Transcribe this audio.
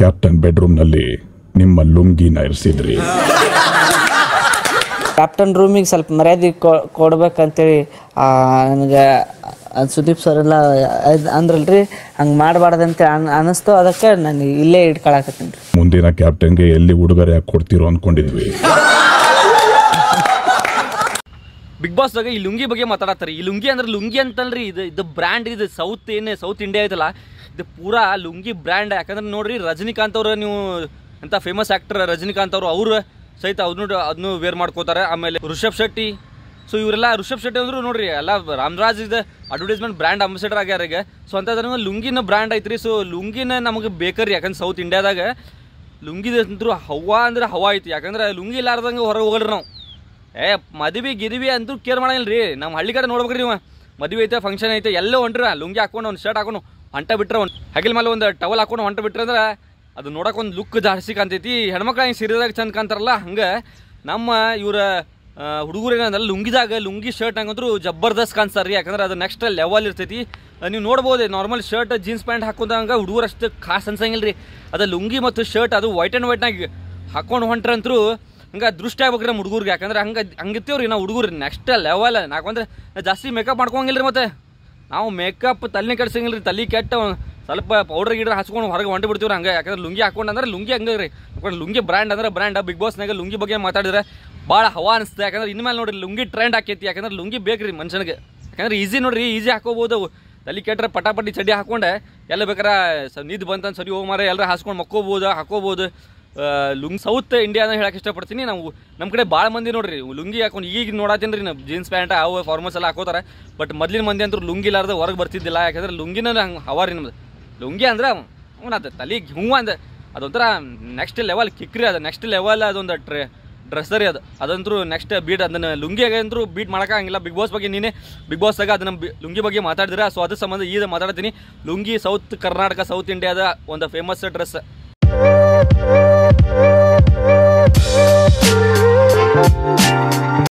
captain bedroom ನಲ್ಲಿ ನಿಮ್ಮ ಲುಂಗಿನ ಇರಿಸಿದ್ರಿ captain ರೂಮಿಗೆ ಸ್ವಲ್ಪ ಮರ್ಯಾದೆ ಕೊಡ್ಬೇಕಂತೇಳಿ ನನಗೆ ಸುದೀಪ್ ಸರ್ ಎಲ್ಲ ಅಂದ್ರಲ್ರಿ ಹಂಗೆ ಮಾಡಬಾರ್ದಂತ ಅನಿಸ್ತು ಅದಕ್ಕೆ ನಾನು ಇಲ್ಲೇ ಇಟ್ಕೊಳಕತ್ತೀನಿ ಮುಂದಿನ ಕ್ಯಾಪ್ಟನ್ಗೆ ಎಲ್ಲಿ ಉಡುಗೊರೆ ಕೊಡ್ತಿರೋ ಕೊಡ್ತೀರೋ ಅನ್ಕೊಂಡಿದ್ವಿ ಬಿಗ್ ಬಾಸ್ ಈ ಲುಂಗಿ ಬಗ್ಗೆ ಮಾತಾಡತ್ತಾರೆ ಈ ಲುಂಗಿ ಅಂದ್ರೆ ಲುಂಗಿ ಅಂತಲ್ರಿ ಇದು ಇದು ಬ್ರ್ಯಾಂಡ್ ಇದು ಸೌತ್ ಏನೇ ಸೌತ್ ಇಂಡಿಯಾ ಐತಲ್ಲ ಇದು ಪೂರಾ ಲುಂಗಿ ಬ್ರ್ಯಾಂಡ್ ಯಾಕಂದ್ರೆ ನೋಡ್ರಿ ರಜನಿಕಾಂತ್ ಅವ್ರ ನೀವು ಎಂತ ಫೇಮಸ್ ಆಕ್ಟರ್ ರಜನಿಕಾಂತ್ ಅವರು ಅವರು ಸಹಿತ ಅದನ್ನು ಅದನ್ನು ವೇರ್ ಮಾಡ್ಕೋತಾರೆ ಆಮೇಲೆ ಋಷಭ್ ಶೆಟ್ಟಿ ಸೊ ಇವರೆಲ್ಲ ಋಷಭ್ ಶೆಟ್ಟಿ ಅಂದರು ನೋಡ್ರಿ ಎಲ್ಲ ರಾಮರಾಜ್ ಇದೆ ಅಡ್ವರ್ಟೈಸ್ಮೆಂಟ್ ಬ್ರ್ಯಾಂಡ್ ಅಂಬಾಸಿಡರ್ ಆಗ್ಯಾರ ಈಗ ಸೊ ಅಂತ ಲುಂಗಿನ ಬ್ರ್ಯಾಂಡ್ ಐತ್ರಿ ಸೊ ಲುಂಗಿನ ನಮಗೆ ಬೇಕರಿ ಯಾಕಂದ್ರೆ ಸೌತ್ ಇಂಡಿಯಾದಾಗ ಲುಂಗಿದಂತರೂ ಹವ್ವ ಅಂದ್ರೆ ಹವ ಐತಿ ಯಾಕಂದ್ರೆ ಲುಂಗಿ ಇಲ್ಲಾರ್ದಂಗೆ ಹೊರಗೆ ಹೋಗಲ್ರಿ ನಾವು ಏ ಮದುವೆ ಗಿರಿವಿ ಅಂತೂ ಕೇರ್ ಮಾಡಂಗಿಲ್ಲ ರೀ ನಮ್ಮ ಹಳ್ಳಿ ಕಡೆ ನೋಡ್ಬೇಕ್ರಿ ನೀವು ಮದುವೆ ಐತೆ ಫಂಕ್ಷನ್ ಐತೆ ಎಲ್ಲೋ ಹೊಂಟ್ರ ಲುಂಗಿ ಹಾಕೊಂಡು ಒಂದು ಶರ್ಟ್ ಹಾಕೊಂಡು ಅಂಟ ಬಿಟ್ರೆ ಒಂದು ಹಗಿಲ್ ಮೇಲೆ ಒಂದು ಟವಲ್ ಹಾಕೊಂಡು ಹೊಂಟ ಬಿಟ್ರೆ ಅಂದ್ರೆ ಅದು ನೋಡಕ್ಕೆ ಒಂದು ಲುಕ್ ಜಾಸ್ತಿ ಕಾಣ್ತೈತಿ ಹೆಣ್ಮಕ್ಳು ಹಿಂಗೆ ಸಿರಿದಾಗ ಚಂದ ಕಾಣ್ತಾರಲ್ಲ ಹಂಗೆ ನಮ್ಮ ಇವರ ಹುಡುಗರು ಏನಂದ್ರೆ ಲುಂಗಿದಾಗ ಲುಂಗಿ ಶರ್ಟ್ ಹಂಗಂದ್ರೂ ಜಬರ್ದಸ್ತ್ ಕಾಣಿಸ್ತಾರೆ ರೀ ಯಾಕಂದ್ರೆ ಅದು ನೆಕ್ಸ್ಟ್ ಲೆವೆಲ್ ಇರ್ತೈತಿ ನೀವು ನೋಡ್ಬೋದು ನಾರ್ಮಲ್ ಶರ್ಟ್ ಜೀನ್ಸ್ ಪ್ಯಾಂಟ್ ಹಾಕೊಂಡಂಗೆ ಹುಡುಗರು ಅಷ್ಟು ಖಾಸ್ ಅನ್ಸಂಗಿಲ್ಲ ರೀ ಅದು ಲುಂಗಿ ಮತ್ತು ಶರ್ಟ್ ಅದು ವೈಟ್ ಆ್ಯಂಡ್ ವೈಟ್ನಾಗ ಹಾಕೊಂಡು ಅಂತೂ ಹಂಗೆ ದೃಷ್ಟಿ ಆಗ್ಬೇಕ್ರಿ ನಮ್ಮ ಹುಡುಗರಿಗೆ ಯಾಕಂದ್ರೆ ಹಂಗೆ ಹಂಗಿತ್ತೇವ್ರಿ ನಾವು ಹುಡುಗರು ನೆಕ್ಸ್ಟ್ ಲೆವೆಲ್ ನಾಕಂದ್ರೆ ಜಾಸ್ತಿ ಮೇಕಪ್ ಮಾಡ್ಕೊಂಗಿಲ್ಲ ರೀ ಮತ್ತೆ ನಾವು ಮೇಕಪ್ ತಲೆ ಕೆಡ್ಸಂಗಿಲ್ಲ ರೀ ತಲೆ ಕೆಟ್ಟ ಸ್ವಲ್ಪ ಪೌಡರ್ ಗಿಡ ಹಚ್ಕೊಂಡು ಹೊರಗೆ ಹೊಂಟು ಬಿಡ್ತೀವಿ ಹಂಗೆ ಯಾಕಂದ್ರೆ ಲುಂಗಿ ಹಾಕೊಂಡು ಅಂದ್ರೆ ಲುಂಗಿ ಹಂಗೆ ರೀ ಲುಂಗಿ ಬ್ರ್ಯಾಂಡ್ ಅಂದ್ರೆ ಬ್ರ್ಯಾಂಡ್ ಬಿಗ್ ಬಾಸ್ನಾಗ ಲುಂಗಿ ಬಗ್ಗೆ ಮಾತಾಡಿದ್ರೆ ಭಾಳ ಹವಾ ಅನಿಸ್ತದೆ ಯಾಕಂದ್ರೆ ಇನ್ಮೇಲೆ ನೋಡ್ರಿ ಲುಂಗಿ ಟ್ರೆಂಡ್ ಹಾಕೈತಿ ಯಾಕಂದ್ರೆ ಲುಂಗಿ ಬೇಕು ರೀ ಮನುಷ್ಯನಿಗೆ ಯಾಕಂದ್ರೆ ಈಸಿ ನೋಡ್ರಿ ಈಸಿ ಹಾಕೋಬೋದು ತಲೆ ಕೆಟ್ಟರೆ ಪಟಾಪಟಿ ಚಡ್ಡಿ ಹಾಕೊಂಡೆ ಎಲ್ಲ ಬೇಕಾರೆ ನಿದ್ದು ಬಂತಂದು ಸರಿ ಹೋಗಿ ಮಾರ ಎಲ್ಲರೂ ಹಾಸ್ಕೊಂಡು ಮಕ್ಕೋಬೋದು ಹಾಕೋಬೋದು ಲುಂಗಿ ಸೌತ್ ಇಂಡಿಯಾ ಅಂತ ಹೇಳಕ್ಕೆ ಇಷ್ಟಪಡ್ತೀನಿ ನಾವು ನಮ್ಮ ಕಡೆ ಭಾಳ ಮಂದಿ ನೋಡ್ರಿ ಲುಂಗಿ ಹಾಕೊಂಡು ಈಗ ನೋಡತ್ತೀನಿ ರೀ ನಾವು ಜೀನ್ಸ್ ಪ್ಯಾಂಟ್ ಅವು ಫಾರ್ಮಲ್ಸ್ ಎಲ್ಲ ಹಾಕೋತಾರೆ ಬಟ್ ಮೊದಲಿನ ಮಂದಿ ಅಂದ್ರೆ ಲುಂಗಿ ಇಲ್ಲಾರ್ದ ಹೊರಗೆ ಬರ್ತಿದ್ದಿಲ್ಲ ಯಾಕಂದ್ರೆ ಲುಂಗಿನ ಹಂಗೆ ಹವಾರಿ ನಮ್ದು ಲುಂಗಿ ಅಂದ್ರೆ ಅದು ತಲೆಗೆ ಹೂವು ಅಂದ ಅದೊಂಥರ ನೆಕ್ಸ್ಟ್ ಲೆವೆಲ್ ಕಿಕ್ರಿ ಅದು ನೆಕ್ಸ್ಟ್ ಲೆವೆಲ್ ಅದೊಂದು ಟ್ರೆ ಡ್ರೆಸ್ಸರಿ ಅದು ಅದಂತೂ ನೆಕ್ಸ್ಟ್ ಬೀಟ್ ಅದನ್ನು ಲುಂಗಿಯಾಗೆ ಅಂತೂ ಬೀಟ್ ಮಾಡೋಕ್ಕಾಗಿಲ್ಲ ಬಿಗ್ ಬಾಸ್ ಬಗ್ಗೆ ನೀನೇ ಬಿಗ್ ಬಾಸ್ದಾಗ ಅದನ್ನು ಲುಂಗಿ ಬಗ್ಗೆ ಮಾತಾಡಿದ್ರೆ ಸೊ ಅದ್ರ ಸಂಬಂಧ ಈಗ ಮಾತಾಡ್ತೀನಿ ಲುಂಗಿ ಸೌತ್ ಕರ್ನಾಟಕ ಸೌತ್ ಇಂಡಿಯಾದ ಒಂದು ಫೇಮಸ್ ಡ್ರೆಸ್